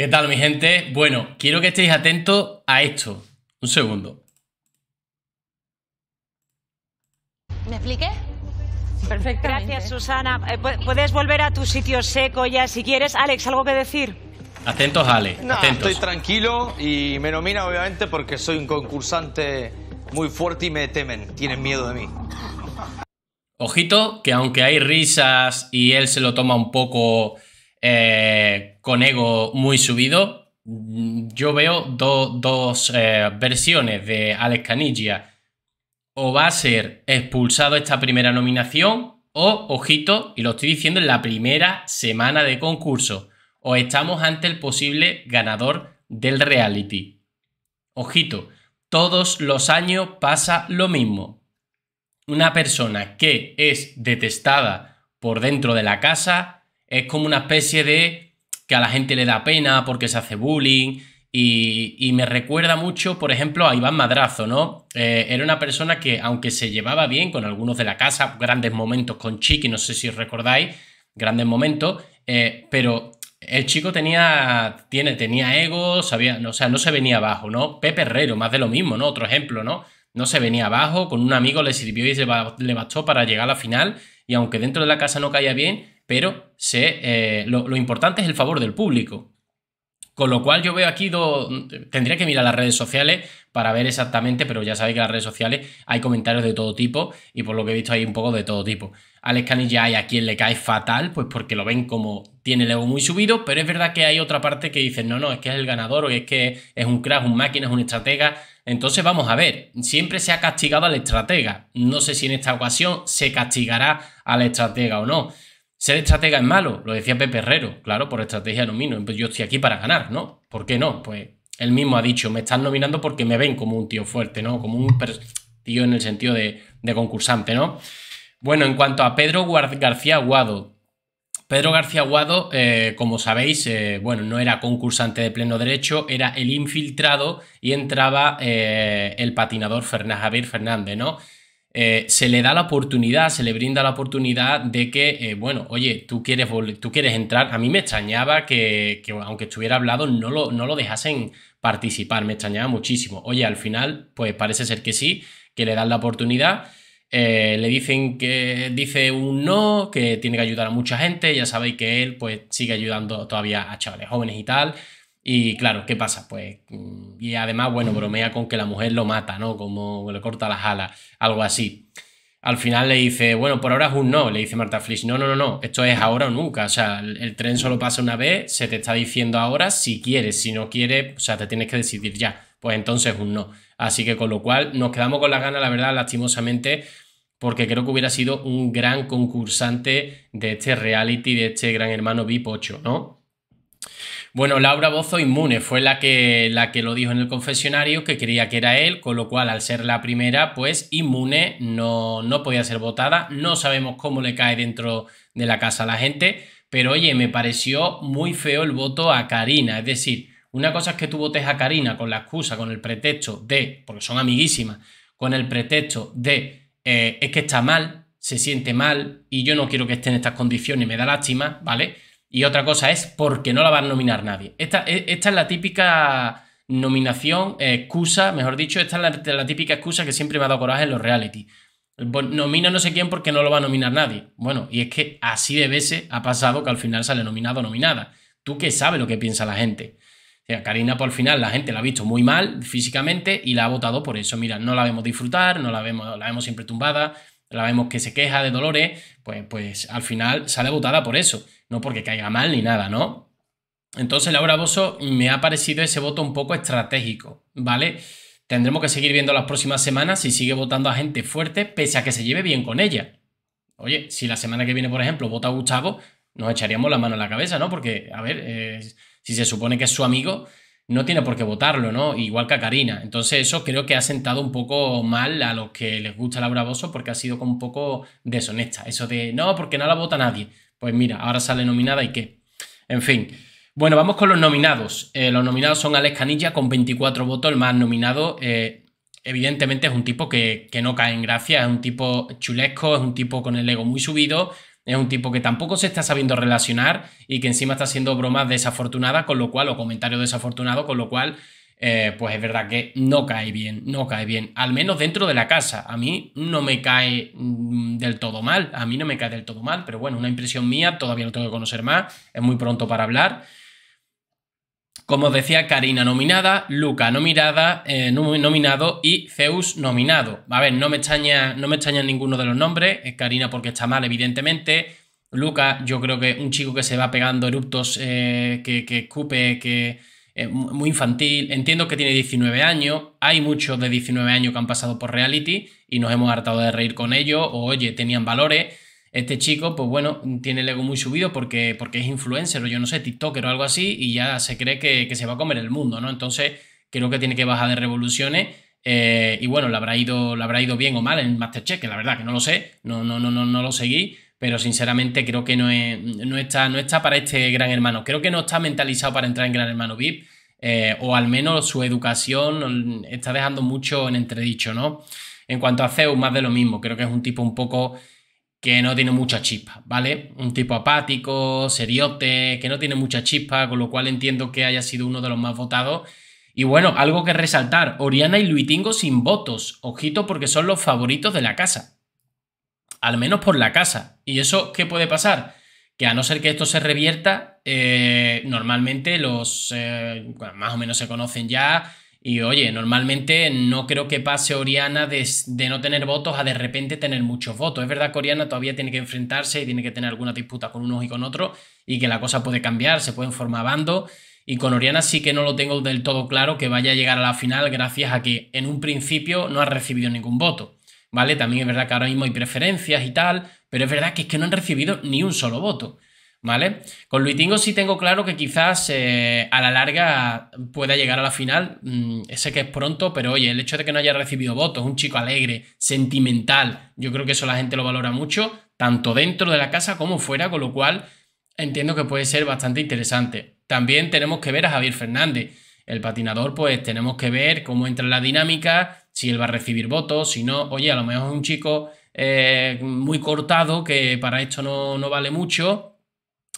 ¿Qué tal, mi gente? Bueno, quiero que estéis atentos a esto. Un segundo. ¿Me expliqué? Perfectamente. Gracias, Susana. Eh, puedes volver a tu sitio seco ya si quieres. Alex, ¿algo que decir? Atentos, Alex. No, Estoy tranquilo y me nomina, obviamente, porque soy un concursante muy fuerte y me temen. Tienen miedo de mí. Ojito, que aunque hay risas y él se lo toma un poco eh, con ego muy subido. Yo veo dos eh, versiones de Alex Canigia. O va a ser expulsado esta primera nominación, o, ojito, y lo estoy diciendo en la primera semana de concurso, o estamos ante el posible ganador del reality. Ojito, todos los años pasa lo mismo. Una persona que es detestada por dentro de la casa es como una especie de que a la gente le da pena porque se hace bullying. Y, me recuerda mucho, por ejemplo, a Iván Madrazo, ¿no? Eh, era una persona que, aunque se llevaba bien con algunos de la casa, grandes momentos con Chiqui, no sé si os recordáis, grandes momentos, eh, pero el chico tenía, tiene, tenía ego, sabía, o sea, no se venía abajo, ¿no? Pepe Herrero, más de lo mismo, ¿no? Otro ejemplo, ¿no? No se venía abajo, con un amigo le sirvió y se le bastó para llegar a la final, y aunque dentro de la casa no caía bien, pero se, eh, lo, importante es el favor del público. Con lo cual yo veo aquí Tendría que mirar las redes sociales para ver exactamente, pero ya sabéis que en las redes sociales hay comentarios de todo tipo y por lo que he visto hay un poco de todo tipo. Alex ya hay a quien le cae fatal, pues porque lo ven como tiene el ego muy subido, pero es verdad que hay otra parte que dicen, no, no, es que es el ganador o es que es un crack, un máquina, es un estratega. Entonces vamos a ver, siempre se ha castigado al estratega. No sé si en esta ocasión se castigará al estratega o no. Ser estratega es malo, lo decía Pepe Herrero, claro, por estrategia nomino. Pues yo estoy aquí para ganar, ¿no? ¿Por qué no? Pues él mismo ha dicho, me están nominando porque me ven como un tío fuerte, ¿no? Como un tío en el sentido de, concursante, ¿no? Bueno, en cuanto a Pedro García Guado, Pedro García Guado, eh, como sabéis, eh, bueno, no era concursante de pleno derecho, era el infiltrado y entraba eh, el patinador Javier Fernández, ¿no? Eh, se le da la oportunidad, se le brinda la oportunidad de que, eh, bueno, oye, tú quieres, tú quieres entrar. A mí me extrañaba que, aunque estuviera hablado, no lo, no lo dejasen participar, me extrañaba muchísimo. Oye, al final, pues parece ser que sí, que le dan la oportunidad. Eh, le dicen que dice un no, que tiene que ayudar a mucha gente. Ya sabéis que él, pues, sigue ayudando todavía a chavales jóvenes y tal. Y claro, ¿qué pasa? Pues, mm, y además, bueno, bromea con que la mujer lo mata, ¿no? Como le corta las alas, algo así. Al final le dice, bueno, por ahora es un no, le dice Marta Flix no, no, no, no, esto es ahora o nunca, o sea, el, tren solo pasa una vez, se te está diciendo ahora si quieres, si no quieres, o sea, te tienes que decidir ya, pues entonces un no. Así que con lo cual nos quedamos con las ganas, la verdad, lastimosamente, porque creo que hubiera sido un gran concursante de este reality, de este gran hermano VIP 8, ¿no? Bueno, Laura Bozo Inmune fue la que, la que lo dijo en el confesionario, que creía que era él, con lo cual al ser la primera, pues Inmune no, no podía ser votada. No sabemos cómo le cae dentro de la casa a la gente, pero oye, me pareció muy feo el voto a Karina. Es decir, una cosa es que tú votes a Karina con la excusa, con el pretexto de, porque son amiguísimas, con el pretexto de, eh, es que está mal, se siente mal y yo no quiero que esté en estas condiciones, me da lástima, ¿vale? Y otra cosa es porque no la va a nominar nadie. Esta, e, esta es la típica nominación, excusa, mejor dicho, esta es la, típica excusa que siempre me ha dado coraje en los reality. Pues nomina no sé quién porque no lo va a nominar nadie. Bueno, y es que así de veces ha pasado que al final sale nominado o nominada. Tú que sabes lo que piensa la gente. O sea, Karina, por el final, la gente la ha visto muy mal físicamente y la ha votado por eso. Mira, no la vemos disfrutar, no la vemos, la vemos siempre tumbada, la vemos que se queja de Dolores, pues, pues al final sale votada por eso, no porque caiga mal ni nada, ¿no? Entonces, Laura Bosso me ha parecido ese voto un poco estratégico, ¿vale? Tendremos que seguir viendo las próximas semanas si sigue votando a gente fuerte, pese a que se lleve bien con ella. Oye, si la semana que viene, por ejemplo, vota a Gustavo, nos echaríamos la mano en la cabeza, ¿no? Porque, a ver, eh, si se supone que es su amigo, no tiene por qué votarlo, ¿no? Igual que a Karina. Entonces eso creo que ha sentado un poco mal a los que les gusta Laura Bosso porque ha sido como un poco deshonesta. Eso de, no, porque no la vota nadie. Pues mira, ahora sale nominada y qué. En fin. Bueno, vamos con los nominados. Eh, los nominados son Alex Canilla con 24 votos, el más nominado. Eh, evidentemente es un tipo que, que, no cae en gracia, es un tipo chulesco, es un tipo con el ego muy subido, es un tipo que tampoco se está sabiendo relacionar y que encima está haciendo bromas desafortunadas, con lo cual, o comentarios desafortunados, con lo cual, eh, pues es verdad que no cae bien, no cae bien. Al menos dentro de la casa. A mí no me cae mm, del todo mal, a mí no me cae del todo mal, pero bueno, una impresión mía, todavía no tengo que conocer más, es muy pronto para hablar. Como os decía, Karina nominada, Luca nominada, eh, nominado y Zeus nominado. A ver, no me extraña, no me extraña ninguno de los nombres. Karina porque está mal, evidentemente. Luca, yo creo que un chico que se va pegando eruptos, eh, que, que, escupe, que es muy infantil. Entiendo que tiene 19 años. Hay muchos de 19 años que han pasado por reality y nos hemos hartado de reír con ellos. O oye, tenían valores. Este chico, pues bueno, tiene el ego muy subido porque, porque es influencer o yo no sé, TikToker o algo así, y ya se cree que, se va a comer el mundo, ¿no? Entonces, creo que tiene que bajar de revoluciones. Eh, y bueno, le habrá, ido, habrá ido bien o mal en Masterchef, que la verdad que no lo sé, no, no, no, no, no lo seguí, pero sinceramente creo que no, no, está, no está para este gran hermano. Creo que no está mentalizado para entrar en gran hermano VIP, eh, o al menos su educación está dejando mucho en entredicho, ¿no? En cuanto a Zeus, más de lo mismo, creo que es un tipo un poco que no tiene mucha chispa, ¿vale? Un tipo apático, seriote, que no tiene mucha chispa, con lo cual entiendo que haya sido uno de los más votados. Y bueno, algo que resaltar, Oriana y Luitingo sin votos, ojito porque son los favoritos de la casa, al menos por la casa. ¿Y eso qué puede pasar? Que a no ser que esto se revierta, eh, normalmente los eh, más o menos se conocen ya, y oye, normalmente no creo que pase Oriana de, no tener votos a de repente tener muchos votos. Es verdad que Oriana todavía tiene que enfrentarse y tiene que tener alguna disputa con unos y con otros y que la cosa puede cambiar, se pueden formar bando Y con Oriana sí que no lo tengo del todo claro que vaya a llegar a la final gracias a que en un principio no ha recibido ningún voto. ¿Vale? También es verdad que ahora mismo hay preferencias y tal, pero es verdad que es que no han recibido ni un solo voto. ¿vale? Con Luitingo sí tengo claro que quizás eh, a la larga pueda llegar a la final. Mm, sé que es pronto, pero oye, el hecho de que no haya recibido votos, un chico alegre, sentimental, yo creo que eso la gente lo valora mucho, tanto dentro de la casa como fuera, con lo cual entiendo que puede ser bastante interesante. También tenemos que ver a Javier Fernández. El patinador, pues tenemos que ver cómo entra en la dinámica, si él va a recibir votos, si no, oye, a lo mejor es un chico eh, muy cortado que para esto no, no vale mucho,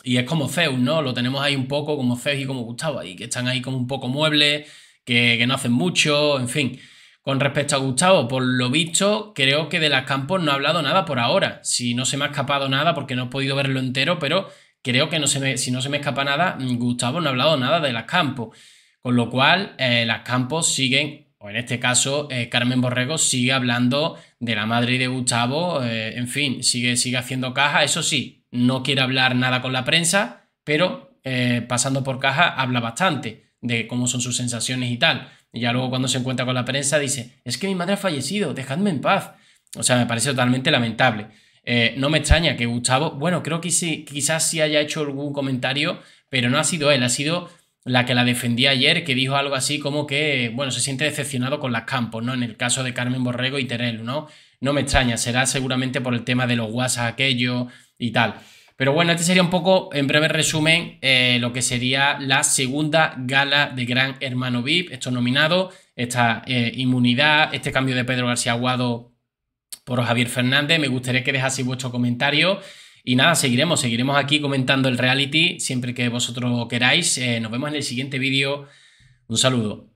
y es como Zeus, ¿no? Lo tenemos ahí un poco como Zeus y como Gustavo, y que están ahí como un poco muebles, que, no hacen mucho, en fin. Con respecto a Gustavo, por lo visto, creo que de las campos no ha hablado nada por ahora. Si no se me ha escapado nada, porque no he podido verlo entero, pero creo que no se si no se me escapa nada, mm, Gustavo no ha hablado nada de las campos. Con lo cual, eh, las campos siguen, o en este caso, eh, Carmen Borrego sigue hablando de la madre de Gustavo, eh, en fin, sigue, sigue haciendo caja, eso sí, no quiere hablar nada con la prensa, pero eh, pasando por caja habla bastante de cómo son sus sensaciones y tal. Y ya luego cuando se encuentra con la prensa dice, es que mi madre ha fallecido, dejadme en paz. O sea, me parece totalmente lamentable. Eh, no me extraña que Gustavo, bueno, creo que sí, quizás sí haya hecho algún comentario, pero no ha sido él, ha sido la que la defendía ayer, que dijo algo así como que, bueno, se siente decepcionado con las campos, ¿no? En el caso de Carmen Borrego y terel ¿no? No me extraña, será seguramente por el tema de los WhatsApp aquello, y tal. Pero bueno, este sería un poco, en breve resumen, eh, lo que sería la segunda gala de Gran Hermano VIP, esto nominado, esta eh, inmunidad, este cambio de Pedro García Aguado por Javier Fernández. Me gustaría que dejaseis vuestro comentario. Y nada, seguiremos, seguiremos aquí comentando el reality siempre que vosotros queráis. Eh, nos vemos en el siguiente vídeo. Un saludo.